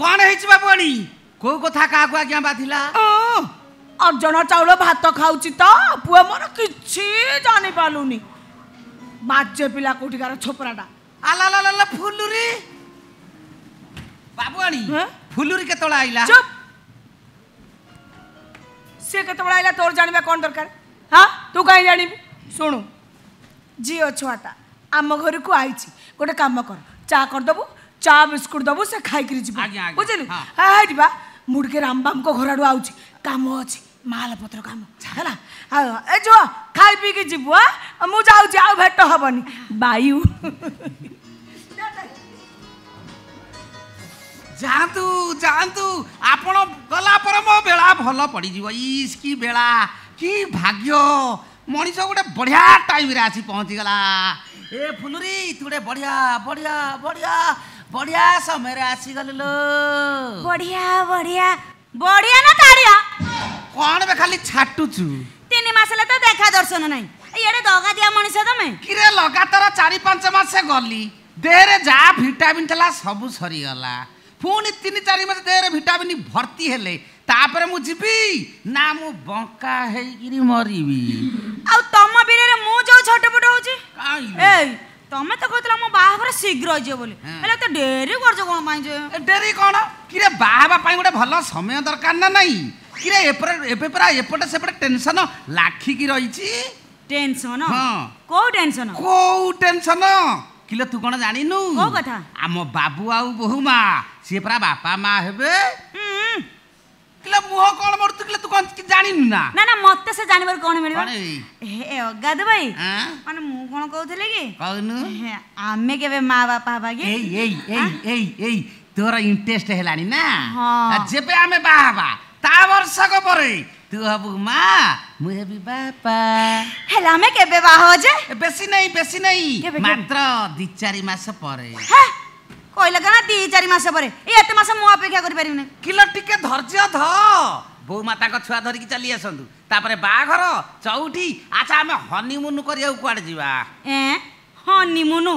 କ'ଣ ହେଇଛି ବାବୁଆଣୀ କୋଉ କଥା କାହାକୁ ଆଜ୍ଞା ବାଧିଲା ଅଜଣା ଚାଉଳ ଭାତ ଖାଉଛି ତ ପୁଅ ମୋର କିଛି ଜାଣିପାରୁନି ବାଜେ ପିଲା କୋଉଠିକାର ଛୋପରାଟା ଆଲା ଫୁଲୁରି ବାବୁଆଣୀ ଫୁଲୁରି କେତେବେଳେ ଆଇଲା ଚୁପ୍ ସିଏ କେତେବେଳେ ଆଇଲା ତୋର ଜାଣିବା କ'ଣ ଦରକାର ହଁ ତୁ କାହିଁ ଜାଣିବୁ ଶୁଣୁ ଝିଅ ଛୁଆଟା ଆମ ଘରକୁ ଆଇଛି ଗୋଟେ କାମ କର ଚା କରିଦେବୁ ଚା ବିସ୍କୁଟ ଦବୁ ସେ ଖାଇକିରି ଯିବ ବୁଝିଲୁ ହା ଯିବା ମୁଡ଼ିକେ ରାମବାବୁଙ୍କ ଘରଠୁ ଆଉଛି କାମ ଅଛି ମାଲପତ୍ର କାମ ହେଲା ଆଉ ଏ ଯୁଅ ଖାଇ ପିଇକି ଯିବୁ ଆ ମୁଁ ଯାଉଛି ଆଉ ଭେଟ ହବନି ବାୟୁ ଯାଆନ୍ତୁ ଯାଆନ୍ତୁ ଆପଣ ଗଲା ପରେ ମୋ ବେଳା ଭଲ ପଡ଼ିଯିବ ଇସ୍ କି ବେଳା କି ଭାଗ୍ୟ ମଣିଷ ଗୋଟେ ବଢ଼ିଆ ଟାଇମ୍ରେ ଆସି ପହଞ୍ଚିଗଲା ଏ ଫୁଲୁରୀ ତୁ ଗୋଟେ ବଢ଼ିଆ ବଢ଼ିଆ ବଢ଼ିଆ বড়িয়া সময়ের আসিগলি লো বড়িয়া বড়িয়া বড়িয়া না তাড়িয়া কোন বে খালি ছাটুচু তিন মাস হলে তো দেখা দর্শন নাই ইয়ে দগা দিয়া মনিষ তুমি কিরে লগাতার চারি পাঁচ মাসে গলি দেহরে যা ভিটামিন লা সবু সরিগলা পুনি তিন চারি মাস দেহরে ভিটামিন ভর্তি হেলে তাপরে মু যিবি না মু বঙ্কা হেইকিরি মরিবি আউ তম বিরেরে মু ଶୀଘ୍ର ଯିବ ବୋଲି ହେଲେ ଏତେ ଡେରି କରୁଛ କ'ଣ ପାଇଁ ଯେ ଡେରି କ'ଣ କିରେ ବାହା ହେବା ପାଇଁ ଗୋଟେ ଭଲ ସମୟ ଦରକାର ନା ନାହିଁ କିରେ ଏବେ ପୁରା ଏପଟେ ସେପଟେ ଟେନସନ ଲାଖିକି ରହିଛି ଟେନସନ କୋଉ ଟେନସନ କୋଉ ଟେନସନ କିଲୋ ତୁ କ'ଣ ଜାଣିନୁ କୋଉ କଥା ଆମ ବାବୁ ଆଉ ବୋହୁ ମା ସିଏ ପୁରା ବାପା ମା ହେବେ କିଲୋ ମୁହଁ କ'ଣ ମରୁଥିଲେ ତୁ କ'ଣ ଜାଣିନୁ ନା ନା ନା ମତେ ସେ ଜାଣିବାର କ'ଣ ମିଳିବ ହେ ଅଗାଧ ଭାଇ ମାନେ ମୁଁ କ'ଣ କହୁଥିଲି କି କହୁନୁ ଆମେ କେବେ ମା ବାପା ହବା କି ଏଇ ଏଇ ଏଇ ଏଇ ଏଇ ତୋର ଇଣ୍ଟରେଷ୍ଟ ହେଲାଣି ନା ଯେବେ ଆମେ ବାହା ହବା ତା ବର୍ଷକ ପରେ ତୁ ହବୁ ମା ମୁଁ ହେବି ବାପା ହେଲେ ଆମେ କେବେ ବାହା ଯେ ବେଶୀ ନାଇଁ ବେଶୀ ନାଇଁ ମାତ୍ର ଦି ଚାରି ମାସ ପରେ ଦି ଚାରି ମାସ ପରେ ଏ ଏତେ ମାସ ମୁଁ ଅପେକ୍ଷା କରିପାରିବିନି କିଲୋ ଟିକେ ଧୈର୍ଯ୍ୟ ଧ ବୋଉ ମାତାଙ୍କ ଛୁଆ ଧରିକି ଚାଲି ଆସନ୍ତୁ ତାପରେ ବାହାଘର ଚଉଠି ଆଚ୍ଛା ଆମେ ହନିମୁନ୍ କରିବାକୁ କୁଆଡ଼େ ଯିବା ଏ ହନିମୁନ୍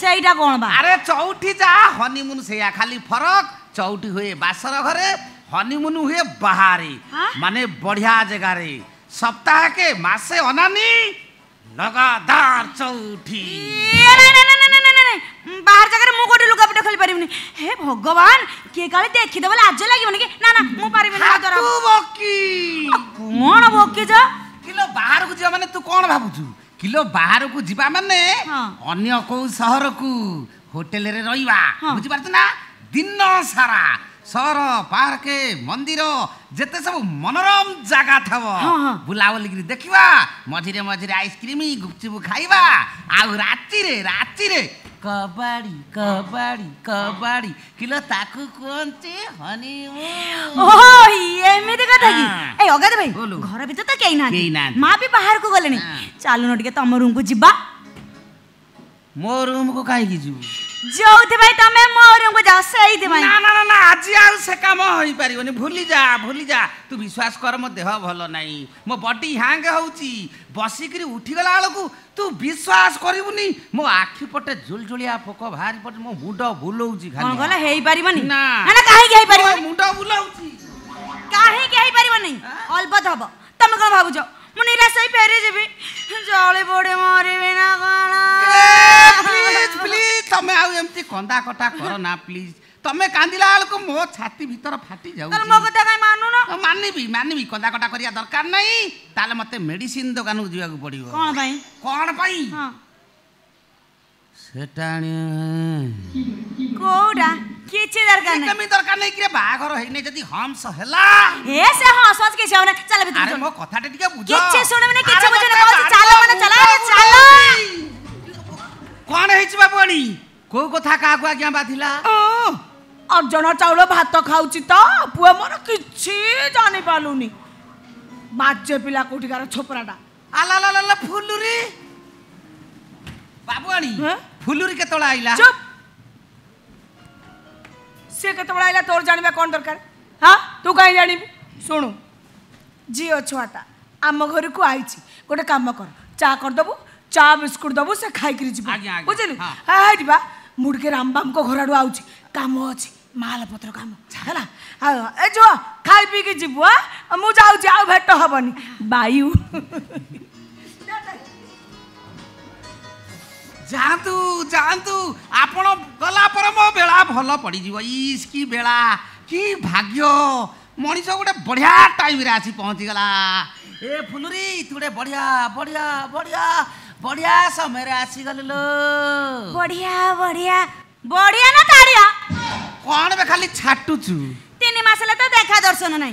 ସେଇଟା କ'ଣ ବା ଆରେ ଚଉଠି ଯାହା ହନିମୁନ୍ ସେଇଆ ଖାଲି ଫରକ ଚଉଠି ହୁଏ ବାସର ଘରେ হনিমুন হুয়ে বাহারে মানে বড়িয়া জায়গারে সপ্তাহকে মাসে অনানি লগাতার চৌঠি নাই ବାହାର ଜାଗାରେ ମୁଁ ଗୋଟେ ଲୁଗାପଟା ଖୋଲି ପାରିବିନି ହେ ଭଗବାନ କିଏ କାଳେ ଦେଖିଦେବ ଲାଜ ଲାଗିବନି କି ନା ନା ମୁଁ ପାରିବିନି କଣ ଭକିଜ କିଲୋ ବାହାରକୁ ଯିବା ମାନେ ତୁ କଣ ଭାବୁଛୁ କିଲୋ ବାହାରକୁ ଯିବା ମାନେ ଅନ୍ୟ କୋଉ ସହରକୁ ହୋଟେଲରେ ରହିବା ବୁଝିପାରୁଛୁ ନା ଦିନ ସାରା ସହର ପାର୍କ ମନ୍ଦିର ଯେତେ ସବୁ ମନୋରମ ଜାଗା ଥବ ବୁଲାବୁଲିକିରି ଦେଖିବା ମଝିରେ ମଝିରେ ଆଇସ୍କ୍ରିମ ଗୁପଚୁପ ଖାଇବା ଆଉ ରାତିରେ ରାତିରେ କବାଡ଼ି କବାଡ଼ି କବାଡ଼ି କିଲୋ ତାକୁ କୁହନ୍ତି ହନିମୁନ୍ ଓହୋ ଏମିତି କଥା କି ଏ ଅଗାଧ ଭାଇ ଘର ଭିତରେ ତ କେହି ନାହାନ୍ତି ମା ବି ବାହାରକୁ ଗଲେଣି ଚାଲୁନ ଟିକେ ତମ ରୁମକୁ ଯିବା ମୋ ରୁମକୁ କାହିଁକି ଯିବୁ ଯୋଉଥିପାଇଁ ତମେ ମୋରଙ୍କୁ ଯାସ ଏଇଥିପାଇଁ ନା ନା ନା ଆଜି ଆଉ ସେ କାମ ହେଇପାରିବନି ଭୁଲି ଯା ଭୁଲି ଯା ତୁ ବିଶ୍ୱାସ କର ମୋ ଦେହ ଭଲ ନାହିଁ ମୋ ବଡି ହ୍ୟାଙ୍ଗ ହେଉଛି ବସିକିରି ଉଠିଗଲା ବେଳକୁ ତୁ ବିଶ୍ୱାସ କରିବୁନି ମୋ ଆଖି ପଟେ ଝୁଲଝୁଳିଆ ପୋକ ବାହାରି ପଟେ ମୋ ମୁଣ୍ଡ ବୁଲଉଛି କଣ କହିଲ ହେଇପାରିବନି ନା ନା କାହିଁକି ହେଇପାରିବନି ମୁଣ୍ଡ ବୁଲଉଛି କାହିଁକି ହେଇପାରିବନି ଅଲବତ ହବ ତମେ କଣ ଭାବୁଛ ମୁଁ ନିରାଶ ହେଇ ଫେରି ଯିବି ଏମିତି କନ୍ଦା କଟା କର ନା ପ୍ଲିଜ୍ ତମେ କାନ୍ଦିଲା ବେଳକୁ ମୋ ଛାତି ଭିତର ଫାଟି ଯାଉଛି ମୋ କଥା କାଇଁ ମାନୁନ ମାନିବି ମାନିବି କନ୍ଦା କଟା କରିବା ଦରକାର ନାହିଁ ତାହେଲେ ମୋତେ ମେଡିସିନ ଦୋକାନକୁ ଯିବାକୁ ପଡ଼ିବ କ'ଣ ପାଇଁ କ'ଣ ପାଇଁ ସେଟା କୋଉଟା କିଛି ଦରକାର ନାହିଁ ତମେ ଦରକାର ନାହିଁ କିରେ ବାହାଘର ହେଇନି ଯଦି ହମ୍ସ ହେଲା ଏ ସେ ହମ୍ସ କିଛି ହବନି ଚାଲ ଭିତରକୁ ମୋ କଥାଟା ଟିକେ ବୁଝ କିଛି ଶୁଣବନି କିଛି ବୁଝବନି ଚାଲ ମାନେ ଚାଲ ଚାଲ କ'ଣ ହେଇଛି ବାବୁଆଣୀ কেউ কথা কাহু আজ্ঞা বাধিলা অর্জনা চাউল ভাত খাওছি তো পুয়া মোর কিছু জানিপারুনি বাজে পিলা কোটিকার ছোপরাটা আলালালালা ফুলুরি বাবুয়াণী ফুলুরি কেতবে আইলা চুপ সে কেতবে আইলা তোর জানিবা কোন দরকার হ্যাঁ তু কাই জানিবি শুণু ঝিও ছুয়াটা আম ঘরকু আইছি গোটে কাম কর চা করদবু চা বিস্কুট দবু সে খাইকি যাবু বুঝলি হ্যাঁ হ্যাঁ ମୁଡ଼ିକି ରାମବାବୁଙ୍କ ଘରଠୁ ଆଉଛି କାମ ଅଛି ମାଲପତ୍ର କାମ ହେଲା ଏ ଯୁଅ ଖାଇ ପିଇକି ଯିବୁ ଆ ମୁଁ ଯାଉଛି ଆଉ ଭେଟ ହବନି ବାୟୁ ଯାଆନ୍ତୁ ଯାଆନ୍ତୁ ଆପଣ ଗଲା ପରେ ମୋ ବେଳା ଭଲ ପଡ଼ିଯିବ ଇସ୍ କି ବେଳା କି ଭାଗ୍ୟ ମଣିଷ ଗୋଟେ ବଢ଼ିଆ ଟାଇମ୍ରେ ଆସି ପହଞ୍ଚିଗଲା ଏ ଫୁଲୁରୀ ତୁ ଗୋଟେ ବଢ଼ିଆ ବଢ଼ିଆ ବଢ଼ିଆ बढिया छ मेरो आसिगले ल बढिया बढिया बढिया ना ताड़िया कोण बे खाली छाटू छु तिनी मासले त देखा दर्शन नै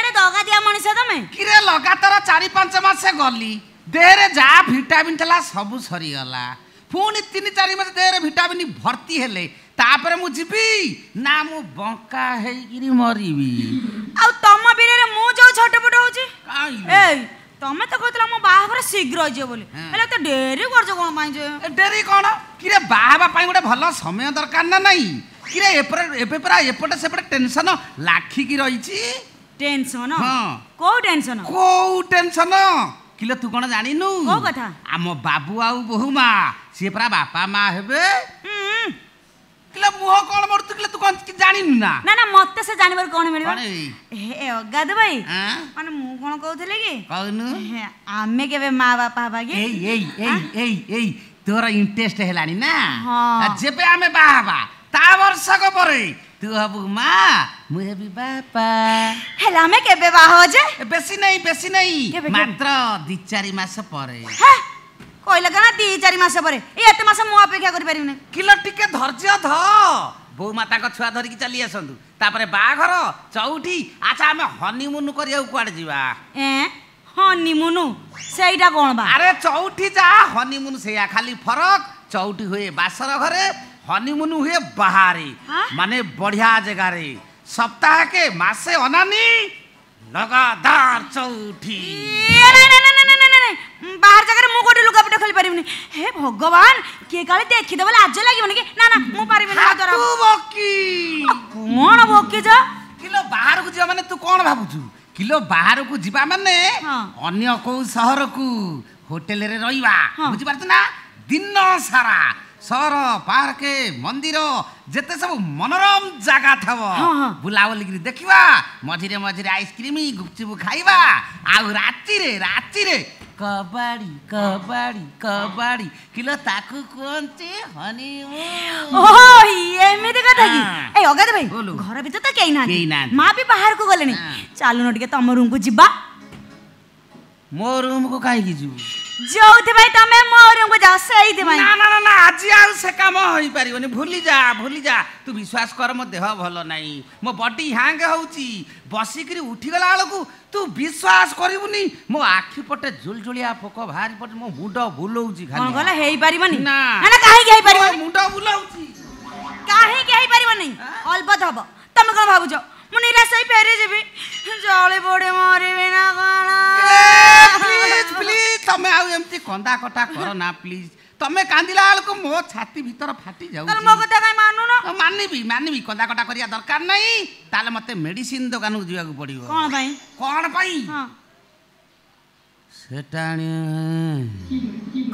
एडे दगा दिया मनिस तमे किरे लगातार 4 5 से गली देहरे जा विटामिन तला सब सरी गला पुणी तीन चार मास देहरे विटामिन भर्ती हेले तापर मु जिबी ना मु बंका गिरी मरिबी आ तम बिरे শীঘ্র ହେଇଯିବ ବୋଲି ହେଲେ ଏତେ ଡେରି କରୁଛ କ'ଣ ପାଇଁ ଡେରି କ'ଣ କିରେ ବାହା ହେବା ପାଇଁ ଗୋଟେ ଭଲ ସମୟ ଦରକାର ନା ନାଇଁ କିରେ ଏପଟେ ଏବେ ପୁରା ଏପଟେ ସେପଟେ ଟେନସନ୍ ଲାଖିକି ରହିଛି ଟେନସନ୍ କୋଉ ଟେନସନ୍ କୋଉ ଟେନସନ୍ କିଲୋ ତୁ କ'ଣ ଜାଣିନୁ କୋଉ କଥା ଆମ ବାବୁ ଆଉ ବୋହୁ ମା ସିଏ ପୁରା ବାପା ମା ହେବେ କିଲୋ ମୁହ କ'ଣ ମରୁଛୁ ତୁ କ'ଣ ଜାଣିନୁ ନା ନା ନା ମତେ ସେ ଜାଣିବାର କ'ଣ ମିଳିବ ହେ ଅଗାଧ ଭାଇ ମାନେ ମୁଁ କ'ଣ କହୁଥିଲି କି କହୁନୁ ଆମେ କେବେ ମା ବାପା ହବା କି ଏଇ ଏଇ ଏଇ ଏଇ ଏଇ ତୋର ଇଣ୍ଟରେଷ୍ଟ ହେଲାଣି ନା ଯେବେ ଆମେ ବାହା ହବା ତା ବର୍ଷକ ପରେ ତୁ ହବୁ ମା ମୁଁ ହେବି ବାପା ହେଲେ ଆମେ କେବେ ବାହା ହଉଛେ ବେଶୀ ନାଇଁ ବେଶୀ ନାଇଁ ମାତ୍ର ଦି ଚାରି ମାସ ପରେ চারি মাস পরে এই এত মাস মু অপেক্ষা করে পারিনি কিলো টিকে ধৈর্য ধ বউ মাতাঙ্ক ছুয়া ধরিকি চালি আসন্তু তারপরে বাঘর চৌঠি আচ্ছা আমি হনিমুন করিয়াও কুয়াড়ে যা এ হনিমুন সেইটা কোন বা আরে চৌঠি যা হনিমুন সেয়া খালি ফরক চৌঠি হয়ে বাসর ঘরে হনিমুন হয়ে বাহারে মানে বড়িয়া জায়গারে সপ্তাহকে মাসে অনানি লগাতার চৌঠি না না না ବାହାର ଜାଗାରେ ମୁଁ ଗୋଟେ ଲୁଗାପଟା ଖୋଲି ପାରିବିନି ହେ ଭଗବାନ କିଏ କାଳେ ଦେଖିଦେ ବୋଲେ ଲାଜ ଲାଗିବନି କି ନା ନା ମୁଁ ପାରିବିନି କଣ ଭକିଛ କିଲୋ ବାହାରକୁ ଯିବା ମାନେ ତୁ କଣ ଭାବୁଛୁ କିଲୋ ବାହାରକୁ ଯିବା ମାନେ ଅନ୍ୟ କୋଉ ସହରକୁ ହୋଟେଲରେ ରହିବା ବୁଝିପାରୁଛୁ ନା ଦିନ ସାରା ସହର ପାର୍କ ମନ୍ଦିର ଯେତେ ସବୁ ମନୋରମ ଜାଗା ଥବ ବୁଲାବୁଲିକିରି ଦେଖିବା ମଝିରେ ମଝିରେ ଆଇସ୍କ୍ରିମ ଗୁପଚୁପ ଖାଇବା ଆଉ ରାତିରେ ରାତିରେ కబడ్డీ కబడ్డీ కబడ్డీ కిలో ତାକୁ କୁହନ୍ତି ହନିମୁନ୍ ଓହୋ ଏମିତି କଥା କି ଏ ଅଗାଧ ଭାଇ ଘର ଭିତରେ ତ କେହି ନାହାନ୍ତି ମା ବି ବାହାରକୁ ଗଲେଣି ଚାଲୁନ ଟିକେ ତମ ରୁମକୁ ଯିବା ମୋ ରୁମକୁ କାହିଁକି ଯିବୁ ଯୋଉଥିପାଇଁ ତମେ ମୋ ରୁମକୁ ଯାଉଛ ସେଇଥିପାଇଁ ନା ନା ନା ଆଜି ଆଉ ସେ କାମ ହେଇପାରିବନି ଭୁଲି ଯା ଭୁଲି ଯା ତୁ ବିଶ୍ୱାସ କର ମୋ ଦେହ ଭଲ ନାହିଁ ମୋ ବଡି ହ୍ୟାଙ୍ଗ ହେଉଛି ବସିକିରି ଉଠିଗଲା ବେଳକୁ ତୁ ବିଶ୍ୱାସ କରିବୁନି ମୋ ଆଖି ପଟେ ଝୁଲଝୁଳିଆ ପୋକ ବାହାରି ପଟେ ମୋ ମୁଣ୍ଡ ବୁଲଉଛି କଣ କହିଲ ହେଇପାରିବନି ନା ନା କାହିଁକି ହେଇପାରିବନି ମୁଣ୍ଡ ବୁଲଉଛି କାହିଁକି ହେଇପାରିବନି ଅଲବତ ହବ ତମେ କଣ ଭାବୁଛ ମୁଁ ନିରାଶ ହୋଇ ଫେରି ଯିବି ଏମିତି କନ୍ଦା କଟା କର ନା ପ୍ଲିଜ୍ ତମେ କାନ୍ଦିଲା ବେଳକୁ ମୋ ଛାତି ଭିତର ଫାଟି ଯାଉଛି ମୋ କଥା କାଇଁ ମାନୁନ ମାନିବି ମାନିବି କନ୍ଦା କଟା କରିବା ଦରକାର ନାହିଁ ତାହେଲେ ମତେ ମେଡିସିନ ଦୋକାନକୁ ଯିବାକୁ ପଡିବ କଣ ପାଇଁ କଣ ପାଇଁ ସେଟା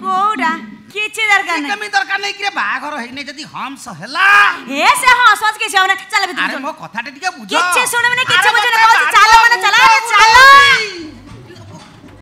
କୋଉଟା କିଛି ଦରକାର ନାହିଁ ତମେ ଦରକାର ନାହିଁ କିରେ ବାହାଘର ହେଇନି ଯଦି ହମ୍ସ ହେଲା ଏ ସେ ହମ୍ସ ହମ୍ସ କିଛି ହବନି ଚାଲ ଭିତରକୁ ମୋ କଥାଟା ଟିକେ ବୁଝ କିଛି ଶୁଣିବନି କିଛି ବୁଝ ନା ଚାଲ ମାନେ ଚାଲ ଚାଲ